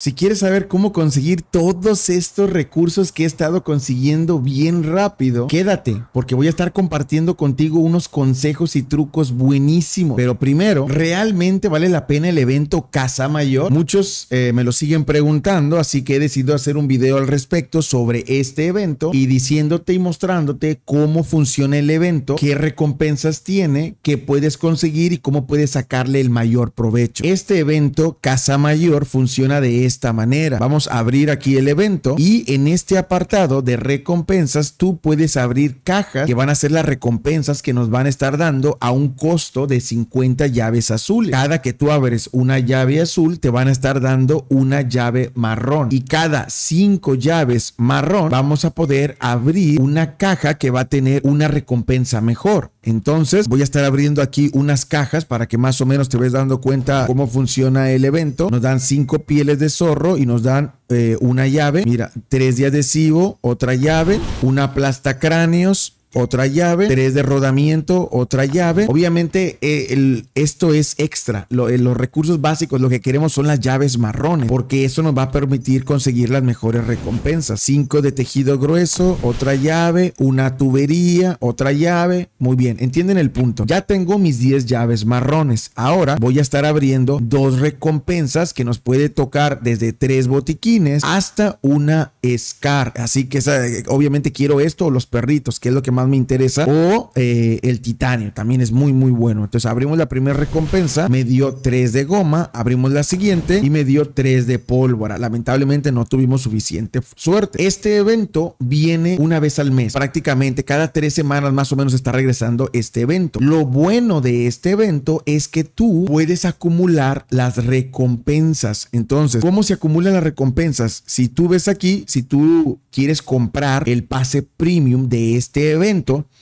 Si quieres saber cómo conseguir todos estos recursos que he estado consiguiendo bien rápido, quédate porque voy a estar compartiendo contigo unos consejos y trucos buenísimos. Pero primero, ¿realmente vale la pena el evento Casa Mayor? Muchos eh, me lo siguen preguntando, así que he decidido hacer un video al respecto sobre este evento y diciéndote y mostrándote cómo funciona el evento, qué recompensas tiene, qué puedes conseguir y cómo puedes sacarle el mayor provecho. Este evento Casa Mayor funciona de esta manera. Vamos a abrir aquí el evento y en este apartado de recompensas tú puedes abrir cajas que van a ser las recompensas que nos van a estar dando a un costo de 50 llaves azules. Cada que tú abres una llave azul te van a estar dando una llave marrón y cada 5 llaves marrón vamos a poder abrir una caja que va a tener una recompensa mejor. Entonces voy a estar abriendo aquí unas cajas para que más o menos te vayas dando cuenta cómo funciona el evento. Nos dan cinco pieles de zorro y nos dan eh, una llave. Mira, tres de adhesivo, otra llave, una cráneos otra llave, tres de rodamiento, otra llave. Obviamente eh, esto es extra, eh, los recursos básicos, lo que queremos son las llaves marrones, porque eso nos va a permitir conseguir las mejores recompensas. Cinco de tejido grueso, otra llave, una tubería, otra llave. Muy bien, entienden el punto. Ya tengo mis 10 llaves marrones. Ahora voy a estar abriendo dos recompensas que nos puede tocar desde tres botiquines hasta una Scar. Así que obviamente quiero esto o los perritos, que es lo que más más me interesa. O eh, el titanio, también es muy, muy bueno. Entonces abrimos la primera recompensa, me dio tres de goma, abrimos la siguiente y me dio tres de pólvora. Lamentablemente no tuvimos suficiente suerte. Este evento viene una vez al mes, prácticamente cada 3 semanas más o menos está regresando este evento. Lo bueno de este evento es que tú puedes acumular las recompensas. Entonces, ¿cómo se acumulan las recompensas? Si tú ves aquí, si tú quieres comprar el pase premium de este evento,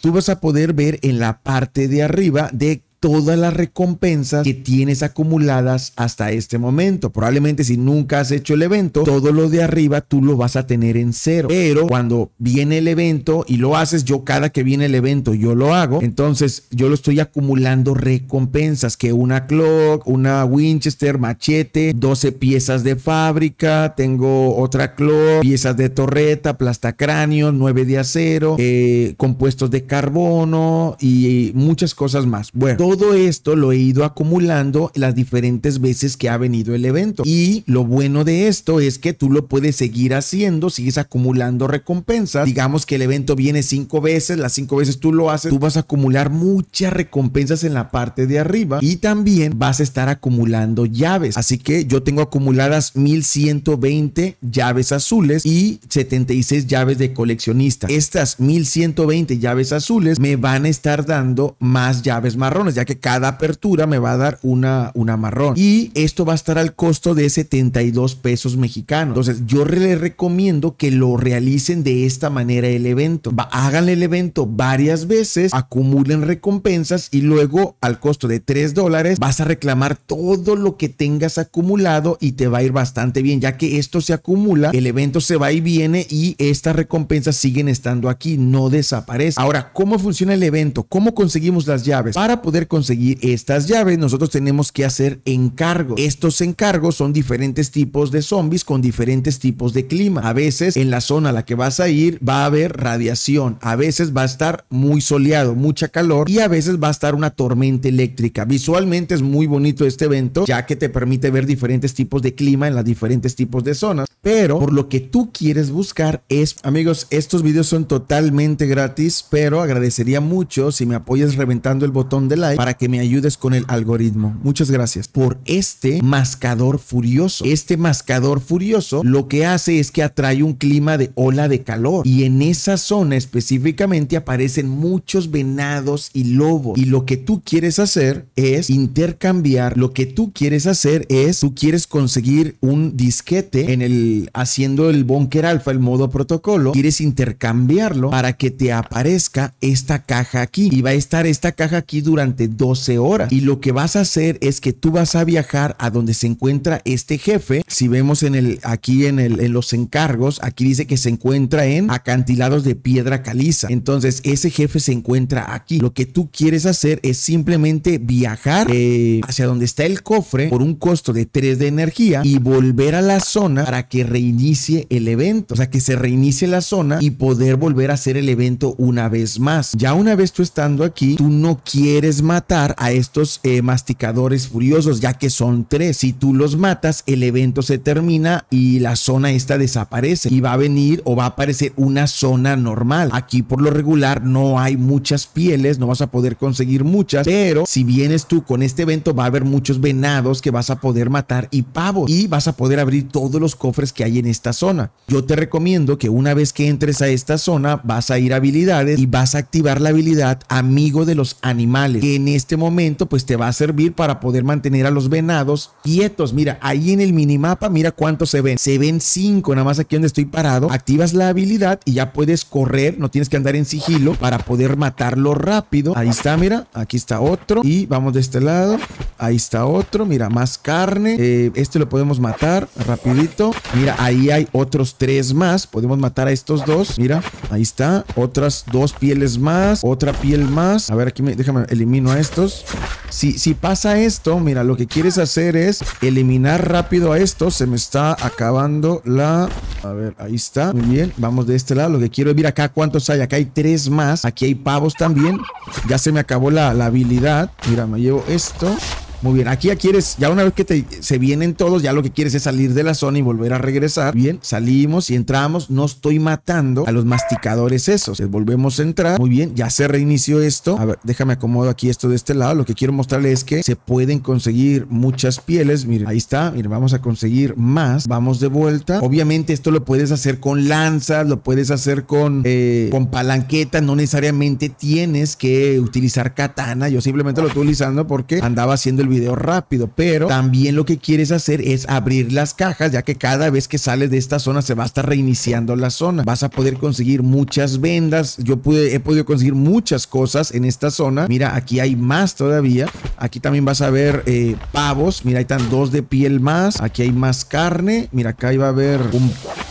tú vas a poder ver en la parte de arriba de todas las recompensas que tienes acumuladas hasta este momento. Probablemente si nunca has hecho el evento, todo lo de arriba tú lo vas a tener en cero. Pero cuando viene el evento y lo haces, yo cada que viene el evento yo lo hago, entonces yo lo estoy acumulando recompensas que una clock, una Winchester, machete, 12 piezas de fábrica, tengo otra clock, piezas de torreta, cráneo, 9 de acero, eh, compuestos de carbono y muchas cosas más. Bueno, todo esto lo he ido acumulando las diferentes veces que ha venido el evento. Y lo bueno de esto es que tú lo puedes seguir haciendo, sigues acumulando recompensas. Digamos que el evento viene cinco veces, las cinco veces tú lo haces, tú vas a acumular muchas recompensas en la parte de arriba y también vas a estar acumulando llaves. Así que yo tengo acumuladas 1120 llaves azules y 76 llaves de coleccionista. Estas 1120 llaves azules me van a estar dando más llaves marrones ya que cada apertura me va a dar una, una marrón. Y esto va a estar al costo de 72 pesos mexicanos. Entonces, yo les recomiendo que lo realicen de esta manera el evento. hagan el evento varias veces, acumulen recompensas y luego al costo de 3 dólares vas a reclamar todo lo que tengas acumulado y te va a ir bastante bien, ya que esto se acumula, el evento se va y viene y estas recompensas siguen estando aquí, no desaparecen, Ahora, ¿cómo funciona el evento? ¿Cómo conseguimos las llaves? Para poder conseguir estas llaves, nosotros tenemos que hacer encargos. Estos encargos son diferentes tipos de zombies con diferentes tipos de clima. A veces en la zona a la que vas a ir va a haber radiación, a veces va a estar muy soleado, mucha calor y a veces va a estar una tormenta eléctrica. Visualmente es muy bonito este evento ya que te permite ver diferentes tipos de clima en las diferentes tipos de zonas, pero por lo que tú quieres buscar es, amigos, estos videos son totalmente gratis, pero agradecería mucho si me apoyas reventando el botón de like para que me ayudes con el algoritmo. Muchas gracias por este mascador furioso. Este mascador furioso lo que hace es que atrae un clima de ola de calor y en esa zona específicamente aparecen muchos venados y lobos. Y lo que tú quieres hacer es intercambiar. Lo que tú quieres hacer es tú quieres conseguir un disquete en el haciendo el bunker alfa, el modo protocolo. Quieres intercambiarlo para que te aparezca esta caja aquí y va a estar esta caja aquí durante 12 horas. Y lo que vas a hacer es que tú vas a viajar a donde se encuentra este jefe. Si vemos en el, aquí en, el, en los encargos, aquí dice que se encuentra en acantilados de piedra caliza. Entonces, ese jefe se encuentra aquí. Lo que tú quieres hacer es simplemente viajar eh, hacia donde está el cofre por un costo de 3 de energía y volver a la zona para que reinicie el evento. O sea, que se reinicie la zona y poder volver a hacer el evento una vez más. Ya una vez tú estando aquí, tú no quieres más matar a estos eh, masticadores furiosos, ya que son tres. Si tú los matas, el evento se termina y la zona esta desaparece y va a venir o va a aparecer una zona normal. Aquí por lo regular no hay muchas pieles, no vas a poder conseguir muchas, pero si vienes tú con este evento va a haber muchos venados que vas a poder matar y pavos y vas a poder abrir todos los cofres que hay en esta zona. Yo te recomiendo que una vez que entres a esta zona vas a ir a habilidades y vas a activar la habilidad amigo de los animales este momento pues te va a servir para poder mantener a los venados quietos. Mira, ahí en el minimapa, mira cuántos se ven. Se ven cinco, nada más aquí donde estoy parado. Activas la habilidad y ya puedes correr, no tienes que andar en sigilo para poder matarlo rápido. Ahí está, mira, aquí está otro. Y vamos de este lado, ahí está otro, mira, más carne. Eh, este lo podemos matar rapidito. Mira, ahí hay otros tres más. Podemos matar a estos dos. Mira, ahí está. Otras dos pieles más. Otra piel más. A ver, aquí me, déjame, elimino estos. Si, pasa esto, mira, lo que quieres hacer es eliminar rápido a estos. Se me está acabando la... A ver, ahí está. Muy bien, vamos de este lado. Lo que quiero es ver acá cuántos hay. Acá hay tres más. Aquí hay pavos también. Ya se me acabó la, la habilidad. Mira, me llevo esto. Muy bien, aquí ya quieres, ya una vez que te, se vienen todos, ya lo que quieres es salir de la zona y volver a regresar. Bien, salimos y entramos. No estoy matando a los masticadores esos. volvemos a entrar. Muy bien, ya se reinició esto. A ver, déjame acomodo aquí esto de este lado. Lo que quiero mostrarles es que se pueden conseguir muchas pieles. Miren, ahí está. Miren, vamos a conseguir más. Vamos de vuelta. Obviamente esto lo puedes hacer con lanzas, lo puedes hacer con, eh, con palanqueta. No necesariamente tienes que utilizar katana. Yo simplemente lo estoy utilizando porque andaba haciendo el el video rápido, pero también lo que quieres hacer es abrir las cajas, ya que cada vez que sales de esta zona se va a estar reiniciando la zona. Vas a poder conseguir muchas vendas. Yo pude, he podido conseguir muchas cosas en esta zona. Mira, aquí hay más todavía. Aquí también vas a ver eh, pavos. Mira, hay están dos de piel más. Aquí hay más carne. Mira, acá iba a haber un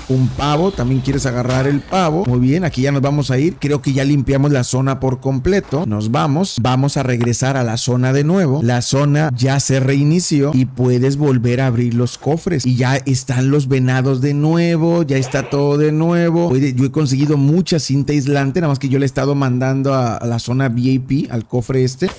un pavo, también quieres agarrar el pavo. Muy bien, aquí ya nos vamos a ir. Creo que ya limpiamos la zona por completo. Nos vamos, vamos a regresar a la zona de nuevo. La zona ya se reinició y puedes volver a abrir los cofres. Y ya están los venados de nuevo, ya está todo de nuevo. yo he conseguido mucha cinta aislante, nada más que yo le he estado mandando a la zona VIP, al cofre este.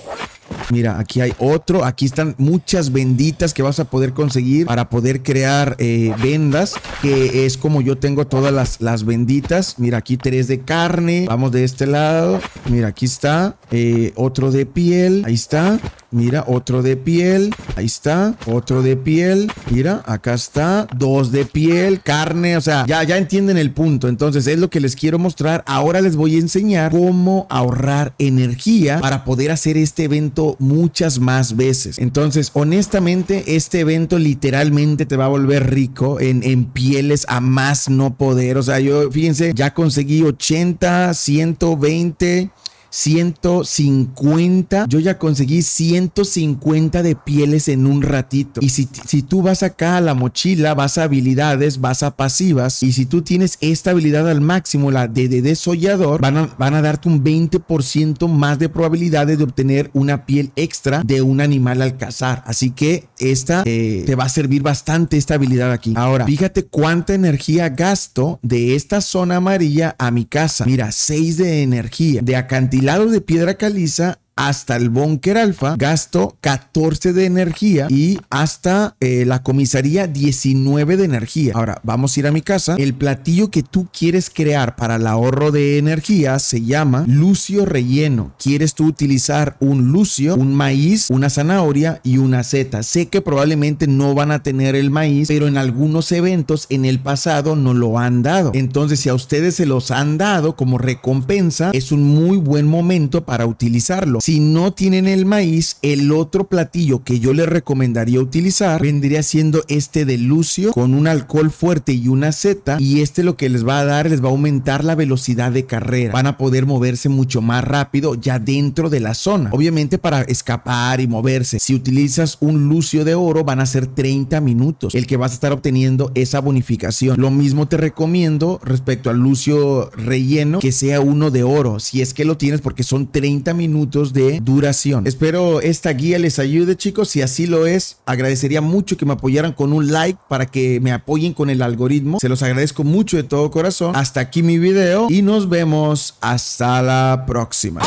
Mira, aquí hay otro. Aquí están muchas venditas que vas a poder conseguir para poder crear eh, vendas, que es como yo tengo todas las, las venditas. Mira, aquí tres de carne. Vamos de este lado. Mira, aquí está. Eh, otro de piel. Ahí está. Mira, otro de piel. Ahí está. Otro de piel. Mira, acá está. Dos de piel, carne. O sea, ya, ya entienden el punto. Entonces, es lo que les quiero mostrar. Ahora les voy a enseñar cómo ahorrar energía para poder hacer este evento muchas más veces. Entonces, honestamente, este evento literalmente te va a volver rico en, en pieles a más no poder. O sea, yo, fíjense, ya conseguí 80, 120 150. Yo ya conseguí 150 de pieles en un ratito. Y si, si, tú vas acá a la mochila, vas a habilidades, vas a pasivas. Y si tú tienes esta habilidad al máximo, la de, desollador, van a, van a darte un 20% más de probabilidades de obtener una piel extra de un animal al cazar. Así que esta eh, te va a servir bastante esta habilidad aquí. Ahora, fíjate cuánta energía gasto de esta zona amarilla a mi casa. Mira, 6 de energía, de acantilado lado de piedra caliza hasta el búnker alfa gasto 14 de energía y hasta eh, la comisaría 19 de energía. Ahora vamos a ir a mi casa. El platillo que tú quieres crear para el ahorro de energía se llama lucio relleno. Quieres tú utilizar un lucio, un maíz, una zanahoria y una seta. Sé que probablemente no van a tener el maíz, pero en algunos eventos en el pasado no lo han dado. Entonces si a ustedes se los han dado como recompensa, es un muy buen momento para utilizarlo. Si no tienen el maíz, el otro platillo que yo les recomendaría utilizar vendría siendo este de lucio con un alcohol fuerte y una seta y este lo que les va a dar les va a aumentar la velocidad de carrera. Van a poder moverse mucho más rápido ya dentro de la zona. Obviamente para escapar y moverse. Si utilizas un lucio de oro van a ser 30 minutos el que vas a estar obteniendo esa bonificación. Lo mismo te recomiendo respecto al lucio relleno que sea uno de oro. Si es que lo tienes porque son 30 minutos de duración. Espero esta guía les ayude chicos, si así lo es, agradecería mucho que me apoyaran con un like para que me apoyen con el algoritmo. Se los agradezco mucho de todo corazón. Hasta aquí mi video y nos vemos hasta la próxima.